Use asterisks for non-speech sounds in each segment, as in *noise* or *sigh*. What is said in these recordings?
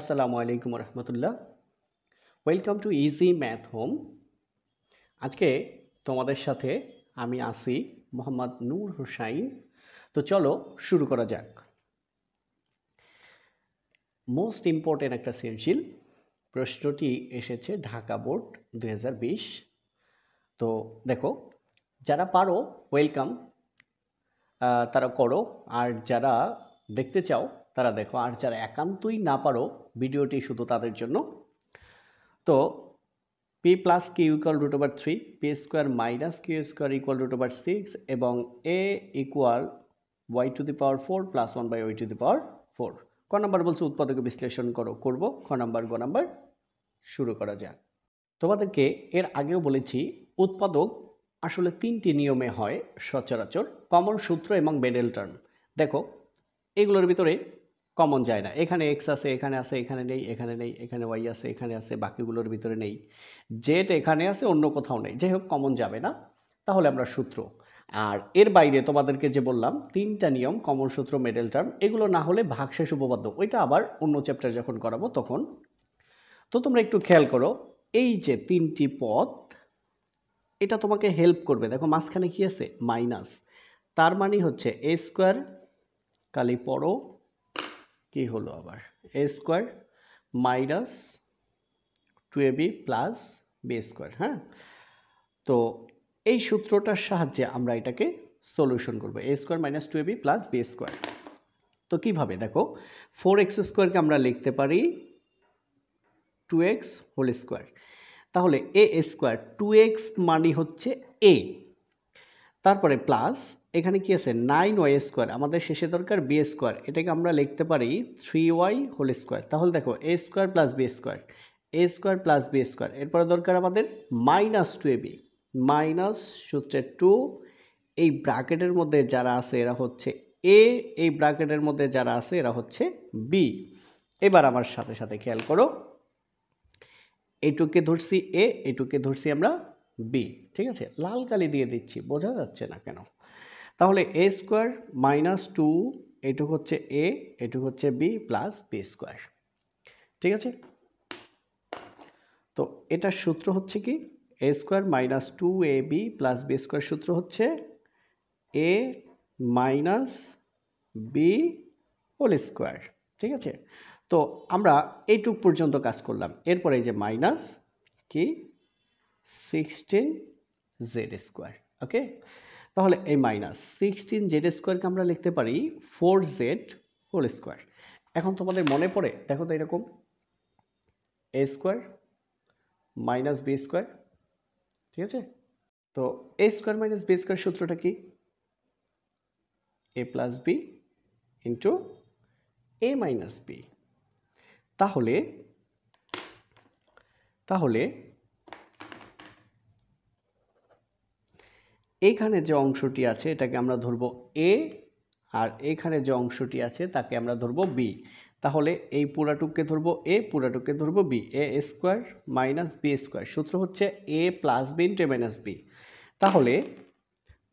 আসসালামু আলাইকুম রহমতুল্লাহ welcome to easy math home আজকে তোমাদের সাথে আমি আসি মোহাম্মদ নূর হোসাইন তো চলো শুরু করা যাক মোস্ট ইম্পর্টেন্ট একটা সেনশিল প্রশ্নটি এসেছে ঢাকা বোর্ড দু তো দেখো যারা পারো ওয়েলকাম তারা করো আর যারা দেখতে চাও তারা দেখো আর যারা একান্তই না পারো ভিডিওটি শুধু তাদের জন্য তো P plus Q equal root over three P square minus Q square equal root over six এবং A equal Y to the power four plus one by Y to the power four ক number বলছে উৎপাদকে বিশ্লেষণ করো করব খ number গ number শুরু করা যাক তোমাদেরকে এর আগেও বলেছি উৎপাদক আসলে তিনটি নিয়মে হয় সচরাচর কমন সূত্র এবং বেডেল টার্ম দেখো এগুলোর ভিতরে কমন যায় না এখানে এক্স আছে এখানে আছে এখানে নেই এখানে নেই এখানে ওয়াই আছে এখানে আছে বাকিগুলোর ভিতরে নেই জেট এখানে আছে অন্য কোথাও নেই যাই হোক কমন যাবে না তাহলে আমরা সূত্র আর এর বাইরে তোমাদেরকে যে বললাম তিনটা নিয়ম কমন সূত্র মেডেল টার্ম এগুলো না হলে ভাগশেষ উপপাদ্য ওইটা আবার অন্য চ্যাপ্টার যখন করাবো তখন তো তোমরা একটু খেয়াল করো এই যে তিনটি পথ এটা তোমাকে হেল্প করবে দেখো মাঝখানে কী আছে মাইনাস তার মানে হচ্ছে এ স্কোয়ার কালি পড়ো কি হলো আবার A square minus two A B plus B square হ্যাঁ তো এই সূত্রটার সাহায্যে আমরা এটাকে সলিউশন করবো A square minus two A B plus B square তো কীভাবে দেখো ফোর এক্স স্কোয়ারকে আমরা লিখতে পারি টু এক্স হোল স্কোয়ার তাহলে এ স্কোয়ার টু এক্স মানি হচ্ছে এ তারপরে প্লাস এখানে কি আছে নাইন ওয়াই স্কোয়ার আমাদের শেষে দরকার বি স্কোয়ার এটাকে আমরা লিখতে পারি থ্রি ওয়াই হোল স্কোয়ার তাহলে দেখো A square plus B square A square plus B square এরপরে দরকার আমাদের minus two A B minus সূত্রের টু এই ব্র্যাকেটের মধ্যে যারা আছে এরা হচ্ছে এ এই ব্র্যাকেটের মধ্যে যারা আছে এরা হচ্ছে বি এবার আমার সাথে সাথে খেয়াল করো এটুকে ধরছি এ এটুকে ধরছি আমরা বি ঠিক আছে লাল কালি দিয়ে দিচ্ছি বোঝা যাচ্ছে না কেন তাহলে এ স্কোয়ার মাইনাস টু এটুক হচ্ছে এ এটুক হচ্ছে বি প্লাস বি স্কোয়ার ঠিক আছে তো এটার সূত্র হচ্ছে কি A square minus two A B plus B square সূত্র হচ্ছে A minus B whole square ঠিক আছে তো আমরা এইটুক পর্যন্ত কাজ করলাম এরপরে এই যে মাইনাস কি সিক্সটিন জেড স্কোয়ার ওকে তাহলে এই মাইনাস সিক্সটিন জেড স্কোয়ারকে আমরা লিখতে পারি ফোর জেড হোল স্কোয়ার এখন তোমাদের মনে পড়ে দেখো তো এরকম A square minus B square ঠিক আছে তো A square minus B square সূত্রটা কি A plus B into A minus B তাহলে তাহলে এইখানে যে অংশটি আছে এটাকে আমরা ধরব এ আর এখানে যে অংশটি আছে তাকে আমরা ধরব বি তাহলে এই পুরাটুককে ধরবো এ পুরাটুককে ধরবো B A square minus B square সূত্র হচ্ছে A plus B into minus B তাহলে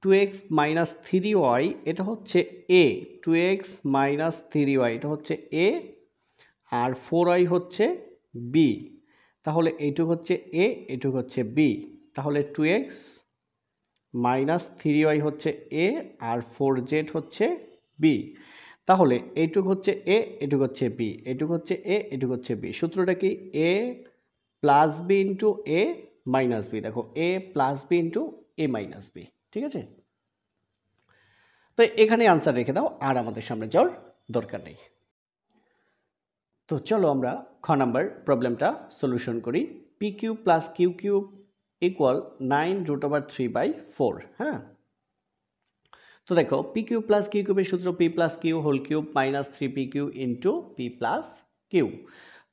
two X minus three Y এটা হচ্ছে A two X minus three Y এটা হচ্ছে এ আর ফোর ওয়াই হচ্ছে বি তাহলে এইটুক হচ্ছে এ এটুক হচ্ছে বি তাহলে two X minus three Y হচ্ছে এ আর ফোর জেড হচ্ছে বি তাহলে এইটুক হচ্ছে এ এটুক হচ্ছে বি এটুক হচ্ছে এ এটুক হচ্ছে বি সূত্রটা কি A plus B into A minus B দেখো A plus B into A minus B ঠিক আছে তো এখানে আনসার রেখে দাও আর আমাদের সামনে যাওয়ার দরকার নেই তো চলো আমরা খ নাম্বার প্রবলেমটা সলিউশন করি P Q plus Q Q equal nine root over three by four হ্যাঁ তো দেখো পি কিউ প্লাস কিউ কিউবের সূত্র P plus Q whole cube minus three P Q into P plus Q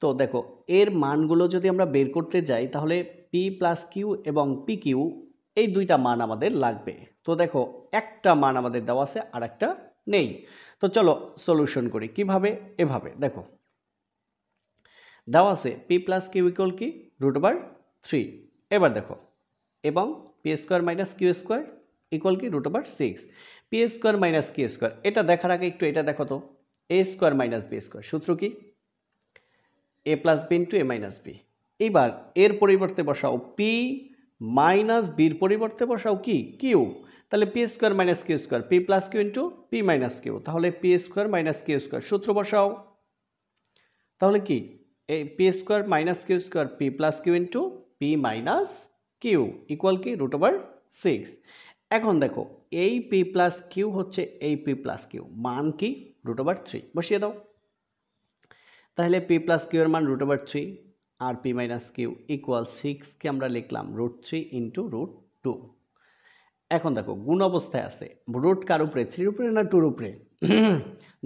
তো দেখো এর মানগুলো যদি আমরা বের করতে যাই তাহলে পি প্লাস কিউ এবং পি কিউ এই দুইটা মান আমাদের লাগবে তো দেখো একটা মান আমাদের দেওয়া আছে আর একটা নেই তো চলো সলিউশন করি কিভাবে এভাবে দেখো দেওয়া আছে পি প্লাস কিউ ইকল কি রুট ওভার থ্রি এবার দেখো এবং P square minus Q square equal কি root over six P square minus Q square এটা দেখার আগে একটু এটা দেখো তো A square minus B square সূত্র কি A plus B into A minus B এবার এর পরিবর্তে বসাও পি মাইনাস বির পরিবর্তে বসাও কি কিউ তাহলে P square minus Q square P plus Q into P minus Q তাহলে P square minus Q square সূত্র বসাও তাহলে কি এই P square minus Q square P plus Q into P minus Q equal কি root over six এখন দেখো এই পি প্লাস কিউ হচ্ছে এই পি প্লাস কিউ মান কি রুট ওভার থ্রি বসিয়ে দাও তাহলে পি প্লাস কিউ এর মান রুট ওভার থ্রি আর পি মাইনাস কিউ ইকুয়াল সিক্সকে আমরা লিখলাম root three into root two এখন দেখো গুণ অবস্থায় আছে রুট কার উপরে থ্রির উপরে না টুর উপরে *clears throat*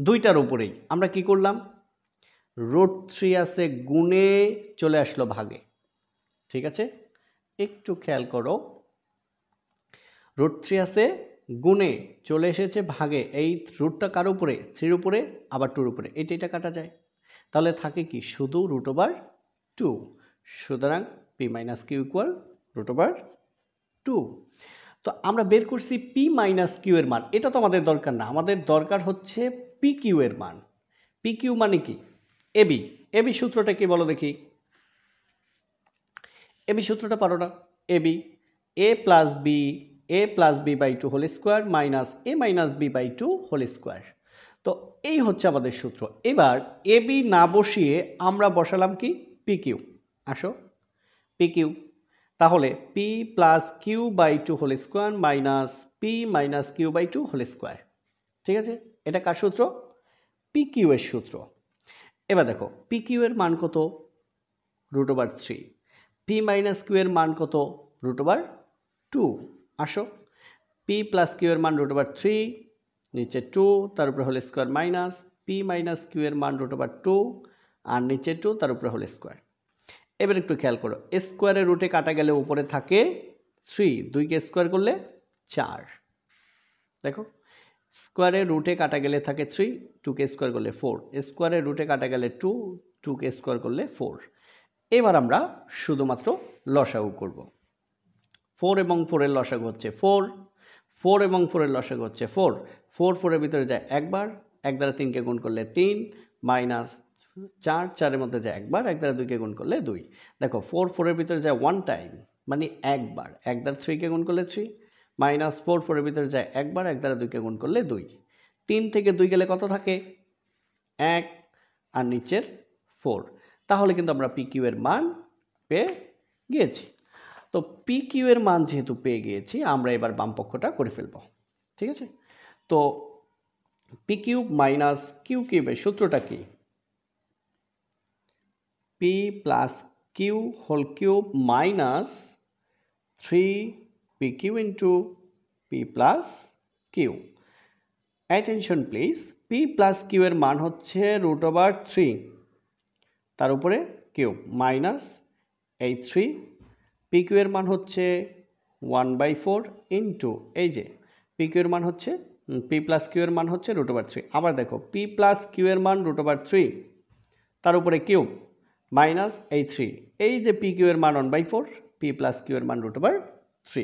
দুইটার উপরেই আমরা কি করলাম রুট থ্রি আছে গুণে চলে আসলো ভাগে ঠিক আছে একটু খেয়াল করো রুট থ্রি আছে গুণে চলে এসেছে ভাগে এই রুটটা কার উপরে থ্রির উপরে আবার টুর উপরে এটা এটা কাটা যায় তাহলে থাকে কি শুধু রুট ওভার টু সুতরাং P minus Q equal root over two তো আমরা বের করছি পি মাইনাস কিউ এর মান এটা তো আমাদের দরকার না আমাদের দরকার হচ্ছে পি কিউ এর মান পি কিউ মানে কি এবি এবি সূত্রটা কি বলো দেখি এবি সূত্রটা পারো না A B A plus B A plus B by two whole square minus A minus B by two whole square তো এই হচ্ছে আমাদের সূত্র এবার এ বি না বসিয়ে আমরা বসালাম কি পি কিউ আসো পি কিউ তাহলে P plus Q by two whole square minus P minus Q by two whole square ঠিক আছে এটা কার সূত্র পি কিউ এর সূত্র এবার দেখো পি কিউ এর মান কত root over three P minus Q এর মান কত রুট ওভার টু আসো পি প্লাস কিউ এর মান রুট ওভার থ্রি নিচে টু তার উপরে হলে square minus P minus Q এর মান রুট ওভার টু আর নিচে টু তার উপরে হলে স্কোয়ার এবার একটু খেয়াল করো স্কোয়ারের রুটে কাটা গেলে উপরে থাকে থ্রি দুইকে স্কোয়ার করলে চার দেখো স্কোয়ারের রুটে কাটা গেলে থাকে থ্রি টুকে স্কোয়ার করলে ফোর স্কোয়ারের রুটে কাটা গেলে টু টুকে স্কোয়ার করলে ফোর এবার আমরা শুধুমাত্র লসাগু করব ফোর এবং ফোরের লসাগু হচ্ছে ফোর ফোর এবং ফোরের লসাগু হচ্ছে ফোর ফোর ফোরের ভিতরে যায় একবার এক দ্বারা তিনকে গুণ করলে তিন মাইনাস চার চারের মধ্যে যায় একবার এক দ্বারা দুইকে গুণ করলে দুই দেখো ফোর ফোরের ভিতরে যায় ওয়ান টাইম মানে একবার এক দ্বারা থ্রিকে গুণ করলে থ্রি মাইনাস ফোর ফোরের ভিতরে যায় একবার এক দ্বারা দুইকে গুণ করলে দুই তিন থেকে দুই গেলে কত থাকে এক আর নিচের ফোর তাহলে কিন্তু আমরা পি কিউ এর মান পেয়ে গিয়েছি তো পি কিউ এর মান যেহেতু পেয়ে গিয়েছি আমরা এবার বামপক্ষটা করে ফেলব ঠিক আছে তো পি কিউব মাইনাস কিউ কিউবের সূত্রটা কি P plus Q whole cube minus three P Q into P plus Q attention please P plus Q এর মান হচ্ছে রুট ওভার থ্রি তার উপরে কিউব মাইনাস এই থ্রি পিকিউ এর মান হচ্ছে ওয়ান বাই ফোর ইন্টু এই যে পিকিউ এর মান হচ্ছে পি প্লাস কিউ এর মান হচ্ছে রুট ওভার থ্রি আবার দেখো পি প্লাস কিউ এর মান রুট ওভার থ্রি তার উপরে কিউব মাইনাস এই থ্রি এই যে পি কিউ এর মান one by four P plus Q এর মান রুট ওভার থ্রি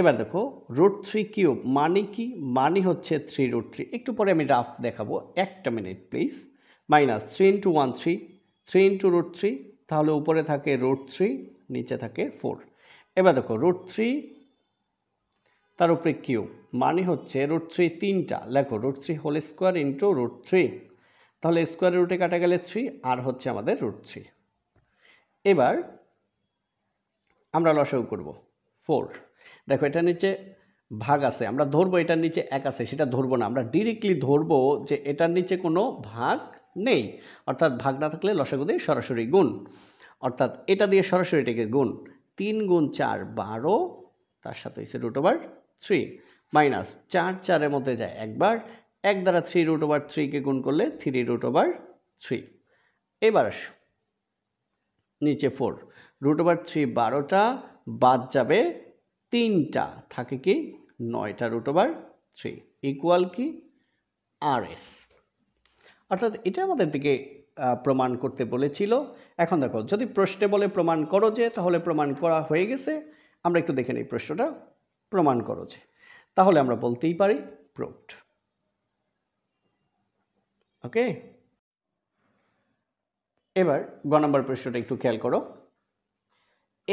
এবার দেখো রুট থ্রি কিউব মানে কি মানে হচ্ছে থ্রি রুট থ্রি একটু পরে আমি রাফ দেখাবো একটা minute please minus three into one three three into root three তাহলে উপরে থাকে রুট থ্রি নিচে থাকে ফোর এবার দেখো রুট থ্রি তার উপরে কিউ মানে হচ্ছে রুট থ্রি তিনটা লেখো root three whole square into root three তাহলে স্কোয়ার রুটে কাটা গেলে থ্রি আর হচ্ছে আমাদের রুট থ্রি এবার আমরা লসেও করব ফোর দেখো এটা নিচে ভাগ আছে আমরা ধরবো এটার নিচে এক আছে সেটা ধরবো না আমরা ডিরেক্টলি ধরবো যে এটার নিচে কোনো ভাগ নেই অর্থাৎ ভাগ না থাকলে লসাগু দিয়ে সরাসরি গুণ অর্থাৎ এটা দিয়ে সরাসরি এটাকে গুণ তিন গুণ চার বারো তার সাথে হচ্ছে রুট ওভার থ্রি মাইনাস চার চারের মধ্যে যায় একবার এক দ্বারা থ্রি রুট ওভার থ্রিকে গুণ করলে থ্রি রুট ওভার থ্রি এবার আসো নিচে ফোর রুট ওভার থ্রি বারোটা বাদ যাবে তিনটা থাকে কি নয়টা রুট ওভার থ্রি ইকুয়াল কি আর এস অর্থাৎ এটা আমাদের দিকে প্রমাণ করতে বলেছিল এখন দেখো যদি প্রশ্নে বলে প্রমাণ করো যে তাহলে প্রমাণ করা হয়ে গেছে আমরা একটু দেখে নিই প্রশ্নটা প্রমাণ করো যে তাহলে আমরা বলতেই পারি প্রুফড ওকে এবার গ নম্বর প্রশ্নটা একটু খেয়াল করো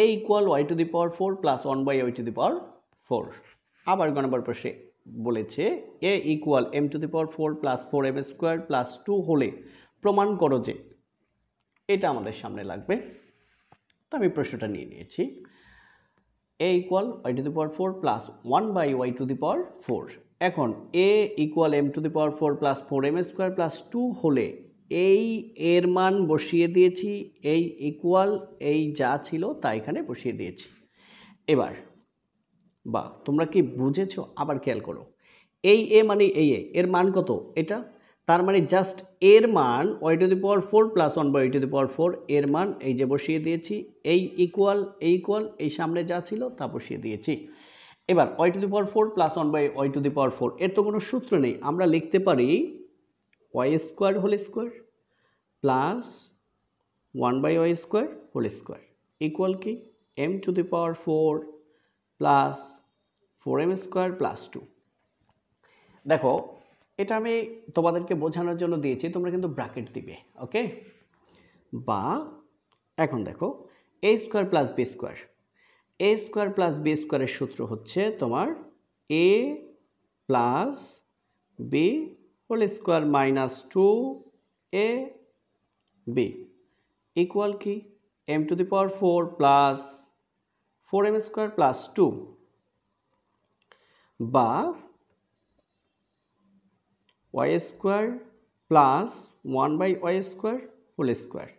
A equal Y to the power four plus one by Y to the power four আবার গ নম্বর প্রশ্নে বলেছে A equal M to the power four plus four M square plus two হলে প্রমাণ করো যে এটা আমাদের সামনে লাগবে তো আমি প্রশ্নটা নিয়ে নিয়েছি A equal Y to the power four plus one by Y to the power four এখন A equal M to the power four plus four M square plus two হলে এই এর মান বসিয়ে দিয়েছি এই ইকুয়াল এই যা ছিল তা এখানে বসিয়ে দিয়েছি এবার বা তোমরা কি বুঝেছ আবার খেয়াল করো এই এ মানে এই এ এর মান কত এটা তার মানে জাস্ট এর মান Y to the power four plus one by to the power four এর মান এই যে বসিয়ে দিয়েছি এই ইকুয়াল এই ইকুয়াল এই সামনে যা ছিল তা বসিয়ে দিয়েছি এবার Y to the power four plus one by Y to the power four এর তো কোনো সূত্র নেই আমরা লিখতে পারি Y square whole square plus one by Y square whole square equal কি M to the power four plus four M square plus two দেখো এটা আমি তোমাদেরকে বোঝানোর জন্য দিয়েছি তোমরা কিন্তু ব্র্যাকেট দিবে ওকে বা এখন দেখো A square plus B square A square plus B স্কোয়ারের সূত্র হচ্ছে তোমার A plus B whole square minus two A B equal কি M to the power four plus four M square plus two বা Y square plus one by Y square whole square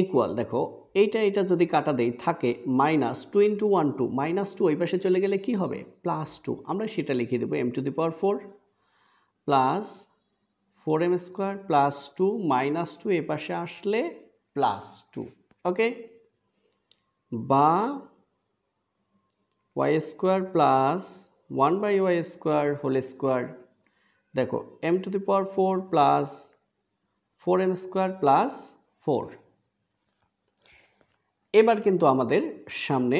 equal দেখো এইটা এটা যদি কাটা দেই থাকে minus two into one two minus two ওই পাশে চলে গেলে কি হবে প্লাস টু আমরা সেটা লিখে দেবো M to the power four plus four M square plus two minus two এ পাশে আসলে প্লাস টু ওকে বা Y square plus one by Y square whole square দেখো M to the power four plus four M square plus four এবার কিন্তু আমাদের সামনে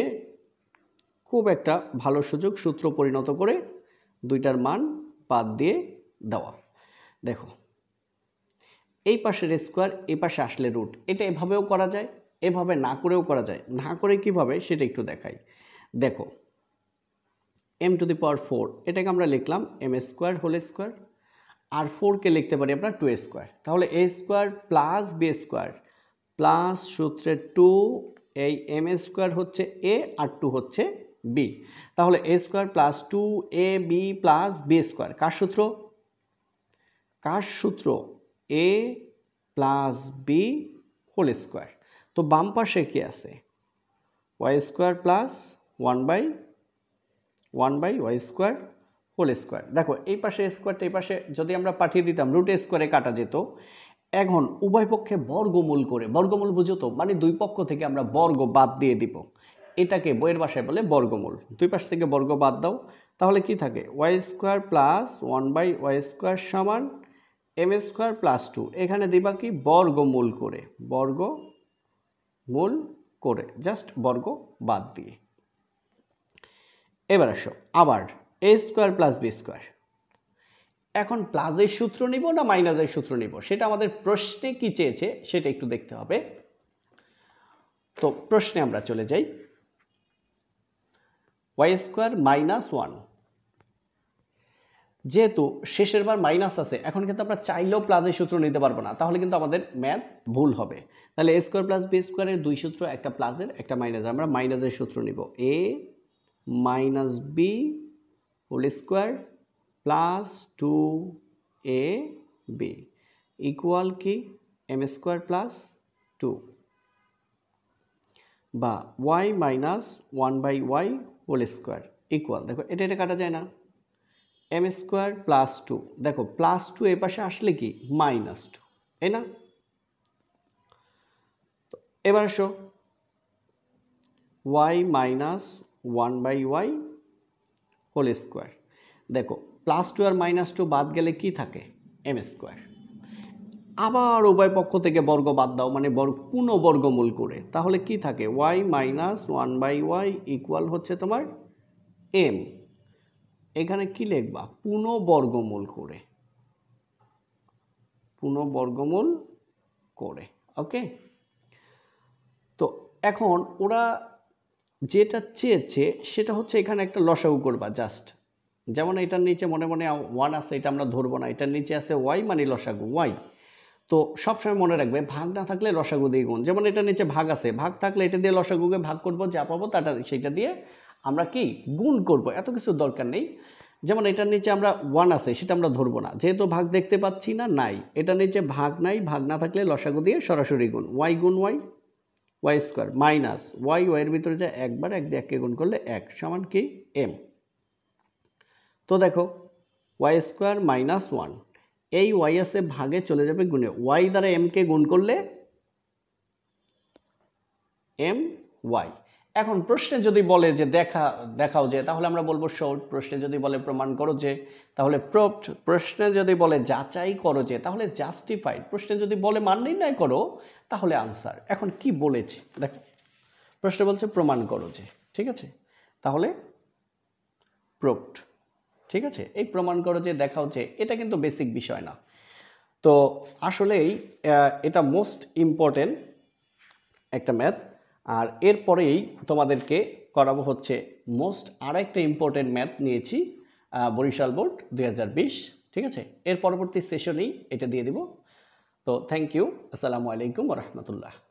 খুব একটা ভালো সুযোগ সূত্র পরিণত করে দুইটার মান বাদ দিয়ে দেওয়া দেখো এই পাশের স্কোয়ার এ পাশে আসলে রুট এটা এভাবেও করা যায় এভাবে না করেও করা যায় না করে কিভাবে সেটা একটু দেখাই দেখো M to the power four এটাকে আমরা লিখলাম এম স্কোয়ার হোল স্কোয়ার আর ফোরকে লিখতে পারি আমরা টু স্কোয়ার তাহলে A square plus B square plus সূত্রে টু এই এম স্কোয়ার হচ্ছে এ আর টু হচ্ছে বি তাহলে A square plus two A B plus B square কার সূত্র কার সূত্র A plus B whole square তো বাম পাশে কি আছে Y square plus one by one by Y square whole square দেখো এই পাশে স্কোয়ারটা এই পাশে যদি আমরা পাঠিয়ে দিতাম রুটে স্কোয়ারে কাটা যেত এখন উভয় পক্ষে বর্গমূল করে বর্গমূল বুঝো তো মানে দুই পক্ষ থেকে আমরা বর্গ বাদ দিয়ে দিব এটাকে বইয়ের বাসায় বলে বর্গমূল দুই পাশ থেকে বর্গ বাদ দাও তাহলে কি থাকে Y square plus one by Y square সমান এম স্কোয়ার প্লাস টু এখানে দিবা কি বর্গমূল করে বর্গ মূল করে জাস্ট বর্গ বাদ দিয়ে এবার আসো আবার A square plus B square এখন প্লাসের সূত্র নিব না মাইনাসের সূত্র নিব সেটা আমাদের প্রশ্নে কি চেয়েছে সেটা একটু দেখতে হবে তো প্রশ্নে আমরা চলে যাই ওয়াই স্কোয়ার মাইনাস ওয়ান যেহেতু শেষের বার মাইনাস আছে এখন কিন্তু আমরা চাইলেও প্লাজের সূত্র নিতে পারবো না তাহলে কিন্তু আমাদের ম্যাথ ভুল হবে তাহলে এ স্কোয়ার প্লাস বি স্কোয়ারের দুই সূত্র একটা প্লাজের একটা মাইনাসের আমরা মাইনাসের সূত্র নিব A minus B whole square plus two A B equal কি এম স্কোয়ার প্লাস টু বা Y minus one by Y whole square equal দেখো এটা এটা কাটা যায় না এম স্কোয়ার প্লাস টু দেখো প্লাস টু এ পাশে আসলে কি মাইনাস টু তাই না এবার আসো Y minus one by Y whole square দেখো প্লাস টু আর মাইনাস টু বাদ গেলে কি থাকে এম স্কোয়ার আবার উভয় পক্ষ থেকে বর্গ বাদ দাও মানে বর্গ পুনঃ বর্গমূল করে তাহলে কি থাকে Y minus one by Y equal হচ্ছে তোমার এম এখানে কি লিখবা পুনঃ বর্গমূল করে পুনঃ বর্গমূল করে ওকে তো এখন ওরা যেটা চেয়েছে সেটা হচ্ছে এখানে একটা লসাউ করবা জাস্ট যেমন এটার নিচে মনে মনে ওয়ান আছে এটা আমরা ধরবো না এটার নিচে আছে ওয়াই মানে লসাগু ওয়াই তো সবসময় মনে রাখবে ভাগ না থাকলে লসাগু দিয়ে গুণ যেমন এটার নিচে ভাগ আছে ভাগ থাকলে এটা দিয়ে লসাগুকে ভাগ করবো যা পাবো তাটা সেটা দিয়ে আমরা কি গুণ করব এত কিছু দরকার নেই যেমন এটার নিচে আমরা ওয়ান আছে সেটা আমরা ধরবো না যেহেতু ভাগ দেখতে পাচ্ছি না নাই এটার নিচে ভাগ নাই ভাগ না থাকলে লসাগু দিয়ে সরাসরি গুণ ওয়াই গুণ Y Y square minus Y ওয়াইয়ের ভিতরে যে একবার এক দিয়ে এককে গুণ করলে এক সমান কি এম তো দেখো ওয়াই স্কোয়ার মাইনাস ওয়ান এই ওয়াই আসে ভাগে চলে যাবে গুণে ওয়াই দ্বারা এমকে গুণ করলে এম ওয়াই এখন প্রশ্নে যদি বলে যে দেখা দেখাও যে তাহলে আমরা বলবো শোট প্রশ্নে যদি বলে প্রমাণ করো যে তাহলে প্রোপ্ট প্রশ্নে যদি বলে যাচাই করো যে তাহলে জাস্টিফাইড প্রশ্নে যদি বলে মান নির্ণয় করো তাহলে আনসার এখন কি বলেছে দেখো প্রশ্ন বলছে প্রমাণ করো যে ঠিক আছে তাহলে প্রোপ্ট ঠিক আছে এই প্রমাণ করো যে দেখাও যে এটা কিন্তু বেসিক বিষয় না তো আসলেই এটা মোস্ট ইম্পর্টেন্ট একটা ম্যাথ আর এরপরেই তোমাদেরকে করাবো হচ্ছে মোস্ট আরেকটা ইম্পর্টেন্ট ম্যাথ নিয়েছি বরিশাল বোর্ড দুই ঠিক আছে এর পরবর্তী সেশনেই এটা দিয়ে দিব তো থ্যাংক ইউ আসসালামু আলাইকুম রহমতুল্লাহ